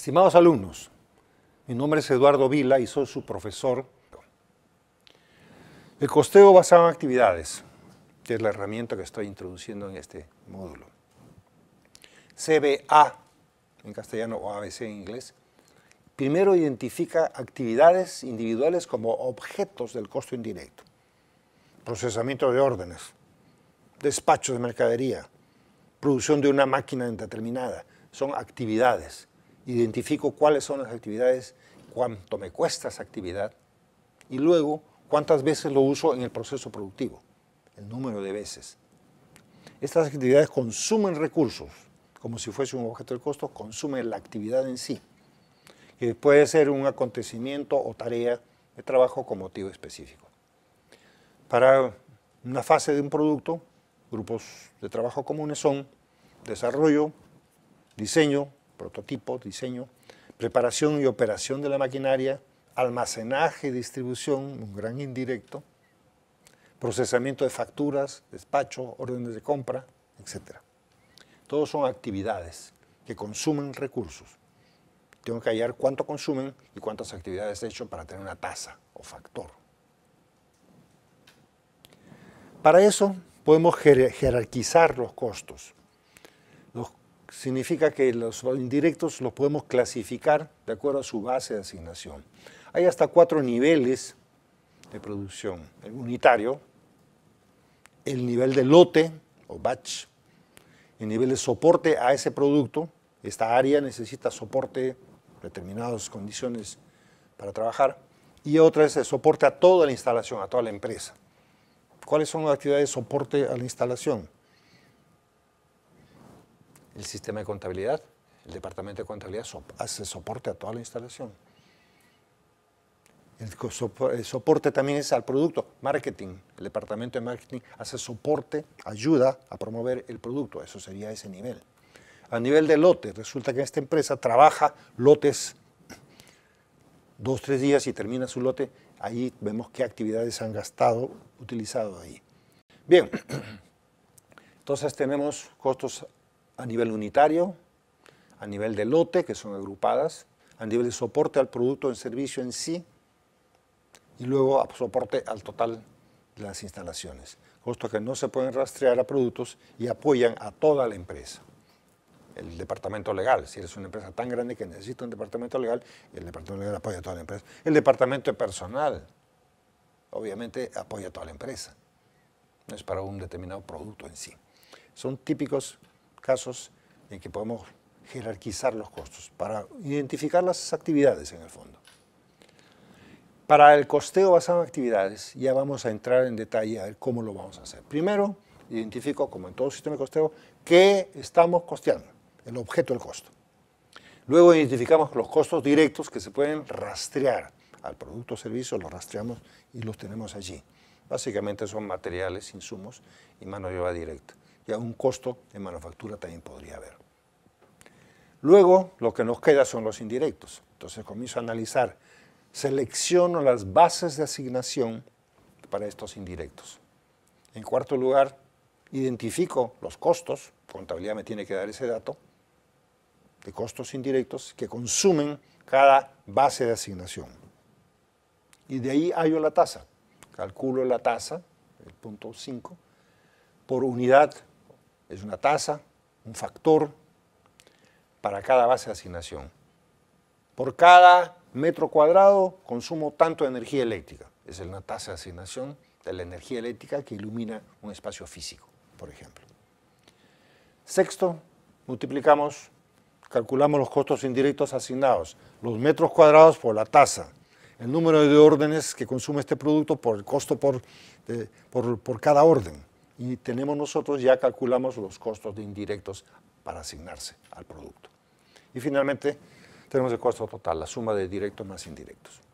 Estimados alumnos, mi nombre es Eduardo Vila y soy su profesor. El costeo basado en actividades, que es la herramienta que estoy introduciendo en este módulo. CBA, en castellano o ABC en inglés, primero identifica actividades individuales como objetos del costo indirecto. Procesamiento de órdenes, despacho de mercadería, producción de una máquina determinada, son actividades identifico cuáles son las actividades, cuánto me cuesta esa actividad y luego cuántas veces lo uso en el proceso productivo, el número de veces. Estas actividades consumen recursos, como si fuese un objeto de costo, consumen la actividad en sí, que puede ser un acontecimiento o tarea de trabajo con motivo específico. Para una fase de un producto, grupos de trabajo comunes son desarrollo, diseño, prototipo, diseño, preparación y operación de la maquinaria, almacenaje y distribución, un gran indirecto, procesamiento de facturas, despacho, órdenes de compra, etc. Todos son actividades que consumen recursos. Tengo que hallar cuánto consumen y cuántas actividades he hecho para tener una tasa o factor. Para eso podemos jerarquizar los costos. Los significa que los indirectos los podemos clasificar de acuerdo a su base de asignación. Hay hasta cuatro niveles de producción. El unitario, el nivel de lote o batch, el nivel de soporte a ese producto. Esta área necesita soporte, determinadas condiciones para trabajar. Y otra es el soporte a toda la instalación, a toda la empresa. ¿Cuáles son las actividades de soporte a la instalación? el sistema de contabilidad, el departamento de contabilidad hace soporte a toda la instalación. El, soporte también es al producto, marketing. El departamento de marketing hace soporte, ayuda a promover el producto. Eso sería ese nivel. A nivel de lotes, resulta que esta empresa trabaja lotes dos, tres días y termina su lote. Ahí vemos qué actividades han gastado, utilizado ahí. Bien, entonces tenemos costos a nivel unitario, a nivel de lote, que son agrupadas, a nivel de soporte al producto en servicio en sí, y luego a soporte al total de las instalaciones, costos que no se pueden rastrear a productos y apoyan a toda la empresa. El departamento legal, si eres una empresa tan grande que necesita un departamento legal, el departamento legal apoya a toda la empresa. El departamento de personal, obviamente, apoya a toda la empresa. No es para un determinado producto en sí. Son típicos casos en que podemos jerarquizar los costos para identificar las actividades en el fondo. Para el costeo basado en actividades, ya vamos a entrar en detalle a ver cómo lo vamos a hacer. Primero, identifico, como en todo sistema de costeo, qué estamos costeando, el objeto del costo. Luego identificamos los costos directos que se pueden rastrear al producto o servicio, los rastreamos y los tenemos allí. Básicamente son materiales, insumos y mano de obra directa y a un costo de manufactura también podría haber. Luego, lo que nos queda son los indirectos. Entonces comienzo a analizar, selecciono las bases de asignación para estos indirectos. En cuarto lugar, identifico los costos, contabilidad me tiene que dar ese dato, de costos indirectos que consumen cada base de asignación. Y de ahí hallo la tasa. Calculo la tasa, el punto 5, por unidad es una tasa, un factor para cada base de asignación. Por cada metro cuadrado consumo tanto de energía eléctrica. Es una tasa de asignación de la energía eléctrica que ilumina un espacio físico, por ejemplo. Sexto, multiplicamos, calculamos los costos indirectos asignados, los metros cuadrados por la tasa, el número de órdenes que consume este producto por el costo por, por cada orden y tenemos nosotros, ya calculamos los costos de indirectos para asignarse al producto. Y finalmente tenemos el costo total, la suma de directos más indirectos.